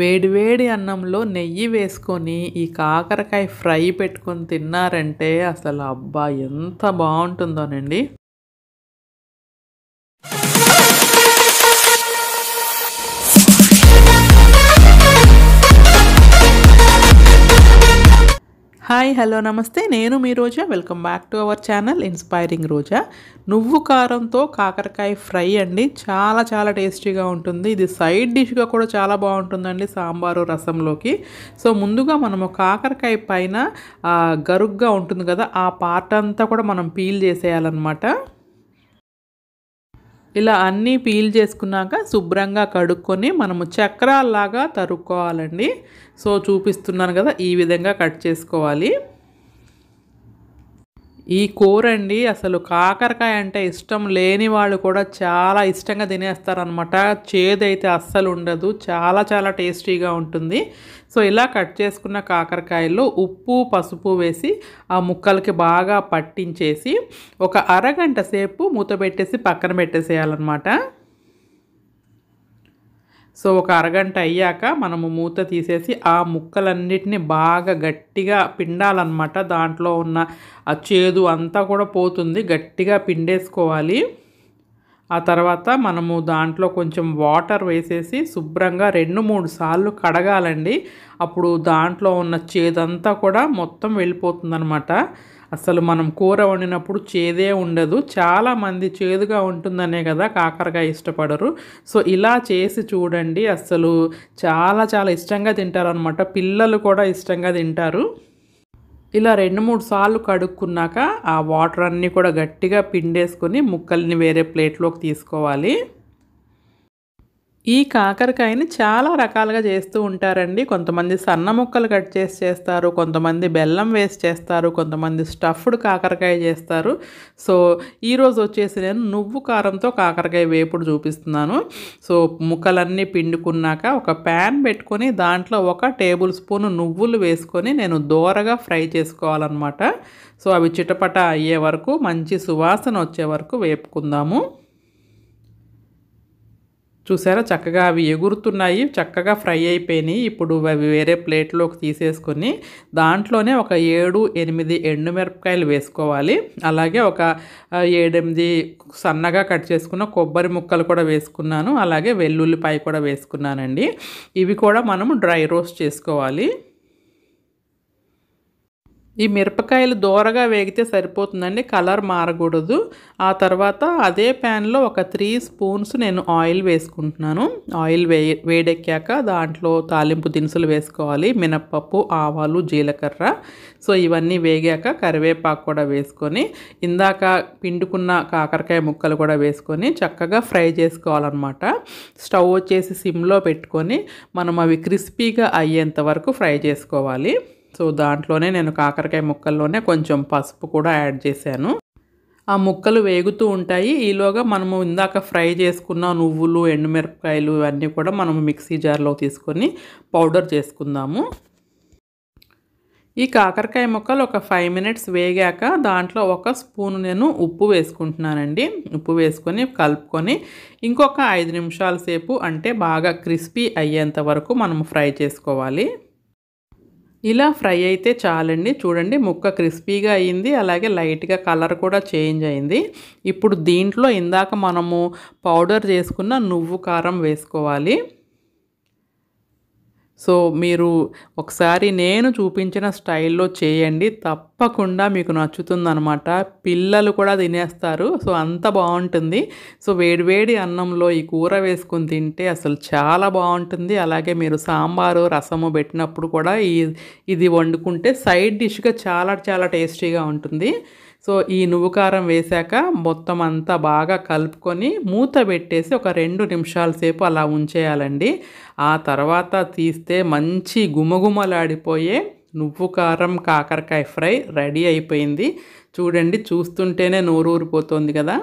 వేడివేడి అన్నంలో నెయ్యి వేసుకొని ఈ కాకరకాయ ఫ్రై పెట్టుకొని తిన్నారంటే అసలు అబ్బా ఎంత బాగుంటుందోనండి హాయ్ హలో నమస్తే నేను మీ Roja welcome back to our channel inspiring Roja నువ్వు కారంతో కాకరకాయ ఫ్రై అండి చాలా చాలా టేస్టీగా ఉంటుంది ఇది సైడ్ డిష్గా కూడా చాలా బాగుంటుందండి సాంబారు రసంలోకి సో ముందుగా మనము కాకరకాయ పైన గరుగ్గా ఉంటుంది కదా ఆ పార్ట్ అంతా కూడా మనం పీల్ చేసేయాలన్నమాట ఇలా అన్నీ పీల్ చేసుకున్నాక శుభ్రంగా కడుక్కొని మనము చక్రాల్లాగా తరుక్కోవాలండి సో చూపిస్తున్నాను కదా ఈ విధంగా కట్ చేసుకోవాలి ఈ కూర అండి అసలు కాకరకాయ అంటే ఇష్టం లేని వాళ్ళు కూడా చాలా ఇష్టంగా తినేస్తారనమాట చేదైతే అస్సలు ఉండదు చాలా చాలా టేస్టీగా ఉంటుంది సో ఇలా కట్ చేసుకున్న కాకరకాయల్లో ఉప్పు పసుపు వేసి ఆ ముక్కలకి బాగా పట్టించేసి ఒక అరగంట సేపు మూత పెట్టేసి పక్కన పెట్టేసేయాలన్నమాట సో ఒక అరగంట అయ్యాక మనము మూత తీసేసి ఆ ముక్కలన్నిటిని బాగా గట్టిగా పిండాలన్నమాట దాంట్లో ఉన్న ఆ చేదు అంతా కూడా పోతుంది గట్టిగా పిండేసుకోవాలి ఆ తర్వాత మనము దాంట్లో కొంచెం వాటర్ వేసేసి శుభ్రంగా రెండు మూడు సార్లు కడగాలండి అప్పుడు దాంట్లో ఉన్న చేదంతా కూడా మొత్తం వెళ్ళిపోతుందనమాట అసలు మనం కూర వండినప్పుడు చేదే ఉండదు చాలామంది చేదుగా ఉంటుందనే కదా కాకరకాయ ఇష్టపడరు సో ఇలా చేసి చూడండి అసలు చాలా చాలా ఇష్టంగా తింటారనమాట పిల్లలు కూడా ఇష్టంగా తింటారు ఇలా రెండు మూడు సార్లు కడుక్కున్నాక ఆ వాటర్ అన్నీ కూడా గట్టిగా పిండేసుకొని ముక్కల్ని వేరే ప్లేట్లోకి తీసుకోవాలి ఈ కాకరకాయని చాలా రకాలుగా చేస్తూ ఉంటారండి కొంతమంది సన్న ముక్కలు కట్ చేసి చేస్తారు కొంతమంది బెల్లం వేసి చేస్తారు కొంతమంది స్టఫ్డ్ కాకరకాయ చేస్తారు సో ఈరోజు వచ్చేసి నేను నువ్వు కారంతో కాకరకాయ వేపుడు చూపిస్తున్నాను సో ముక్కలన్నీ పిండుకున్నాక ఒక ప్యాన్ పెట్టుకొని దాంట్లో ఒక టేబుల్ స్పూన్ నువ్వులు వేసుకొని నేను దోరగా ఫ్రై చేసుకోవాలన్నమాట సో అవి చిటపట అయ్యే వరకు మంచి సువాసన వచ్చే వరకు వేపుకుందాము చూసారా చక్కగా అవి ఎగురుతున్నాయి చక్కగా ఫ్రై అయిపోయినాయి ఇప్పుడు అవి వేరే ప్లేట్లోకి తీసేసుకొని దాంట్లోనే ఒక ఏడు ఎనిమిది ఎండుమిరపకాయలు వేసుకోవాలి అలాగే ఒక ఏడెనిమిది సన్నగా కట్ చేసుకున్న కొబ్బరి ముక్కలు కూడా వేసుకున్నాను అలాగే వెల్లుల్లిపాయ కూడా వేసుకున్నానండి ఇవి కూడా మనము డ్రై రోస్ట్ చేసుకోవాలి ఈ మిరపకాయలు దూరగా వేగితే సరిపోతుందండి కలర్ మారకూడదు ఆ తర్వాత అదే ప్యాన్లో ఒక త్రీ స్పూన్స్ నేను ఆయిల్ వేసుకుంటున్నాను ఆయిల్ వే వేడెక్కాక దాంట్లో తాలింపు దినుసులు వేసుకోవాలి మినప్పప్పు ఆవాలు జీలకర్ర సో ఇవన్నీ వేగాక కరివేపాకు కూడా వేసుకొని ఇందాక పిండుకున్న కాకరకాయ ముక్కలు కూడా వేసుకొని చక్కగా ఫ్రై చేసుకోవాలన్నమాట స్టవ్ వచ్చేసి సిమ్లో పెట్టుకొని మనం అవి క్రిస్పీగా అయ్యేంత వరకు ఫ్రై చేసుకోవాలి సో దాంట్లోనే నేను కాకరకాయ ముక్కల్లోనే కొంచెం పసుపు కూడా యాడ్ చేశాను ఆ ముక్కలు వేగుతూ ఉంటాయి ఈలోగా మనము ఇందాక ఫ్రై చేసుకున్న నువ్వులు ఎండుమిరపకాయలు ఇవన్నీ కూడా మనము మిక్సీ జార్లో తీసుకొని పౌడర్ చేసుకుందాము ఈ కాకరకాయ ముక్కలు ఒక ఫైవ్ మినిట్స్ వేగాక దాంట్లో ఒక స్పూన్ నేను ఉప్పు వేసుకుంటున్నానండి ఉప్పు వేసుకొని కలుపుకొని ఇంకొక ఐదు నిమిషాల సేపు అంటే బాగా క్రిస్పీ అయ్యేంత వరకు మనం ఫ్రై చేసుకోవాలి ఇలా ఫ్రై అయితే చాలండి చూడండి ముక్క క్రిస్పీగా అయింది అలాగే లైట్గా కలర్ కూడా చేంజ్ అయింది ఇప్పుడు దీంట్లో ఇందాక మనము పౌడర్ చేసుకున్న నువ్వు కారం వేసుకోవాలి సో మీరు ఒకసారి నేను చూపించిన స్టైల్లో చేయండి తప్పకుండా మీకు నచ్చుతుందనమాట పిల్లలు కూడా తినేస్తారు సో అంత బాగుంటుంది సో వేడివేడి అన్నంలో ఈ కూర వేసుకుని తింటే అసలు చాలా బాగుంటుంది అలాగే మీరు సాంబారు రసము పెట్టినప్పుడు కూడా ఈ ఇది వండుకుంటే సైడ్ డిష్గా చాలా చాలా టేస్టీగా ఉంటుంది సో ఈ నువ్వు కారం వేశాక మొత్తం అంతా బాగా కలుపుకొని మూత పెట్టేసి ఒక రెండు నిమిషాల సేపు అలా ఉంచేయాలండి ఆ తర్వాత తీస్తే మంచి గుమగుమలాడిపోయే నువ్వు కారం కాకరకాయ ఫ్రై రెడీ అయిపోయింది చూడండి చూస్తుంటేనే నోరూరిపోతుంది కదా